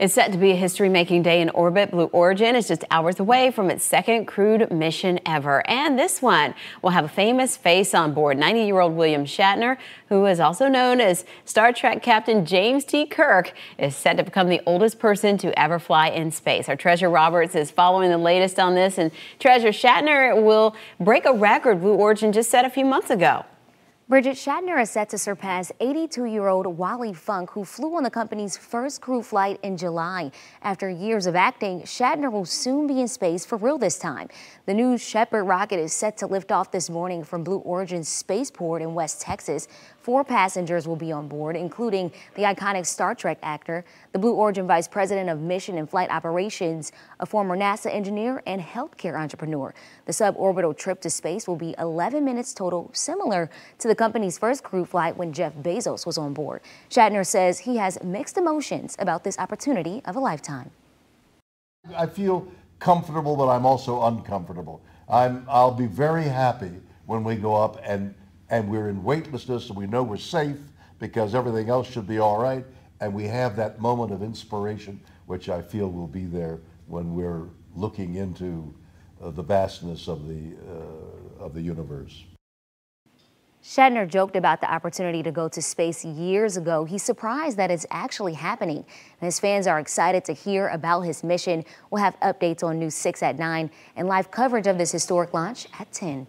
It's set to be a history making day in orbit. Blue Origin is just hours away from its second crewed mission ever. And this one will have a famous face on board 90 year old William Shatner, who is also known as Star Trek Captain James T. Kirk, is set to become the oldest person to ever fly in space. Our Treasure Roberts is following the latest on this. And Treasure Shatner will break a record Blue Origin just set a few months ago. Bridget Shatner is set to surpass 82-year-old Wally Funk, who flew on the company's first crew flight in July. After years of acting, Shatner will soon be in space for real this time. The new Shepard rocket is set to lift off this morning from Blue Origin's spaceport in West Texas. Four passengers will be on board, including the iconic Star Trek actor, the Blue Origin Vice President of Mission and Flight Operations, a former NASA engineer, and healthcare entrepreneur. The suborbital trip to space will be 11 minutes total, similar to the company's first crew flight when Jeff Bezos was on board. Shatner says he has mixed emotions about this opportunity of a lifetime. I feel comfortable, but I'm also uncomfortable. I'm, I'll be very happy when we go up and, and we're in weightlessness and we know we're safe because everything else should be all right. And we have that moment of inspiration, which I feel will be there when we're looking into uh, the vastness of the, uh, of the universe. Shatner joked about the opportunity to go to space years ago. He's surprised that it's actually happening. His fans are excited to hear about his mission. We'll have updates on News 6 at 9 and live coverage of this historic launch at 10.